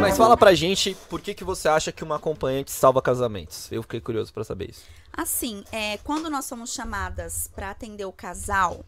Mas fala pra gente por que, que você acha que uma acompanhante salva casamentos. Eu fiquei curioso para saber isso. Assim, é, quando nós somos chamadas para atender o casal,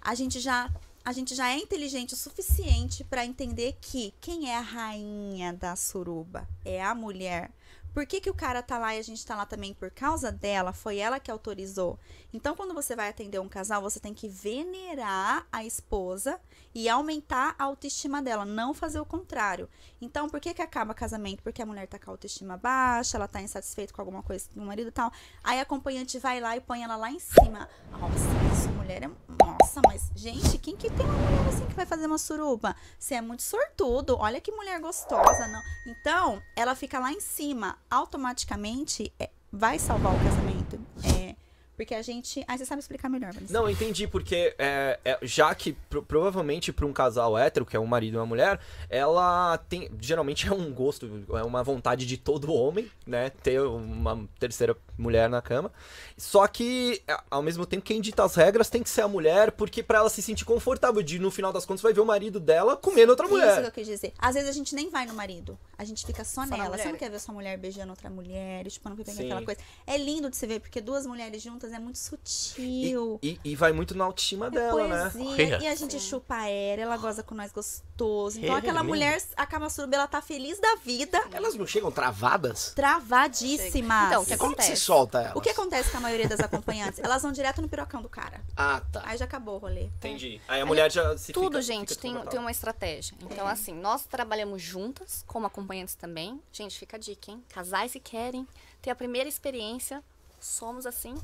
a gente já a gente já é inteligente o suficiente para entender que quem é a rainha da suruba é a mulher por que, que o cara tá lá e a gente tá lá também por causa dela? Foi ela que autorizou. Então, quando você vai atender um casal, você tem que venerar a esposa e aumentar a autoestima dela, não fazer o contrário. Então, por que, que acaba casamento? Porque a mulher tá com a autoestima baixa, ela tá insatisfeita com alguma coisa do marido e tal. Aí a acompanhante vai lá e põe ela lá em cima. Nossa nossa, mulher é. Nossa, mas, gente, quem que tem uma mulher assim que vai fazer uma suruba? Você é muito sortudo, olha que mulher gostosa, não. Então, ela fica lá em cima, automaticamente é, vai salvar o casamento. É, porque a gente. Ah, você sabe explicar melhor, Vanessa. Não, entendi, porque é, é, já que pro, provavelmente para um casal hétero, que é um marido e uma mulher, ela tem. Geralmente é um gosto, é uma vontade de todo homem, né? Ter uma terceira mulher na cama. Só que, é, ao mesmo tempo, quem dita as regras tem que ser a mulher, porque para ela se sentir confortável, de no final das contas vai ver o marido dela comendo outra mulher. Isso que eu quis dizer. Às vezes a gente nem vai no marido, a gente fica só, só nela. Você não quer ver sua mulher beijando outra mulher, tipo, não quer ver aquela coisa. É lindo de se ver, porque duas mulheres juntas é muito sutil. E, e, e vai muito na autoestima é dela, né? poesia, né? E a gente chupa aérea, ela goza com nós gostoso. Então é, aquela mulher, a Kama Suruba, ela tá feliz da vida. Elas não chegam travadas? Travadíssimas. Então, o que acontece? É como que solta elas? O que acontece com a maioria das acompanhantes? elas vão direto no pirocão do cara. Ah, tá. Aí já acabou o rolê. Entendi. É. Aí a mulher Aí, já se Tudo, fica, gente, fica tipo tem, tem uma estratégia. Então, é. assim, nós trabalhamos juntas, como acompanhantes também. Gente, fica a dica, hein? Casais que querem ter a primeira experiência, somos assim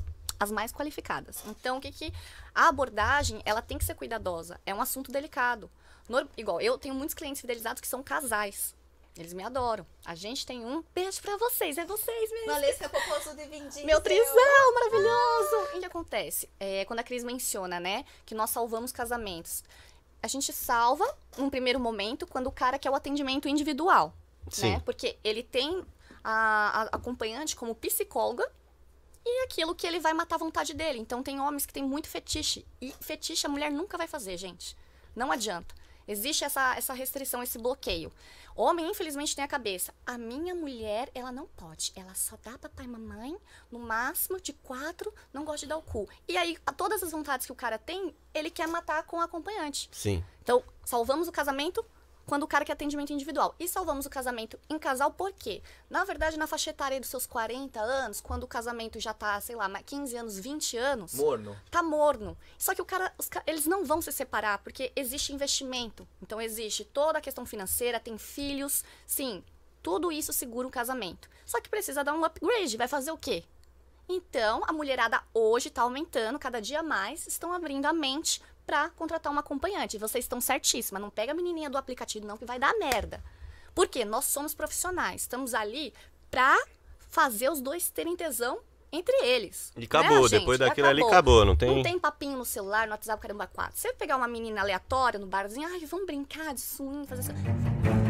as mais qualificadas. Então, o que que a abordagem, ela tem que ser cuidadosa. É um assunto delicado. No, igual, eu tenho muitos clientes fidelizados que são casais. Eles me adoram. A gente tem um beijo para vocês, é vocês mesmo. Valesca Poposo de Vindim. Meu trizão maravilhoso. Ah. o que acontece? É, quando a Cris menciona, né, que nós salvamos casamentos. A gente salva, num primeiro momento, quando o cara quer o atendimento individual. Né? Sim. Né? Porque ele tem a, a acompanhante como psicóloga e aquilo que ele vai matar a vontade dele. Então tem homens que tem muito fetiche. E fetiche a mulher nunca vai fazer, gente. Não adianta. Existe essa, essa restrição, esse bloqueio. Homem, infelizmente, tem a cabeça. A minha mulher, ela não pode. Ela só dá papai e mamãe, no máximo de quatro, não gosta de dar o cu. E aí, todas as vontades que o cara tem, ele quer matar com o acompanhante. Sim. Então, salvamos o casamento, quando o cara quer atendimento individual. E salvamos o casamento em casal por quê? Na verdade, na faixa etária dos seus 40 anos, quando o casamento já tá, sei lá, 15 anos, 20 anos. Morno. Tá morno. Só que o cara, os, eles não vão se separar, porque existe investimento. Então, existe toda a questão financeira, tem filhos, sim. Tudo isso segura um casamento. Só que precisa dar um upgrade. Vai fazer o quê? Então, a mulherada hoje está aumentando cada dia mais, estão abrindo a mente para contratar uma acompanhante. Vocês estão certíssima, não pega a menininha do aplicativo não que vai dar merda. Porque nós somos profissionais, estamos ali para fazer os dois terem tesão entre eles. E acabou, né, depois daquilo acabou. ali acabou, não tem? Não tem papinho no celular, no WhatsApp, caramba, quatro. Você pegar uma menina aleatória no barzinho, ai, vamos brincar de swing, fazer isso.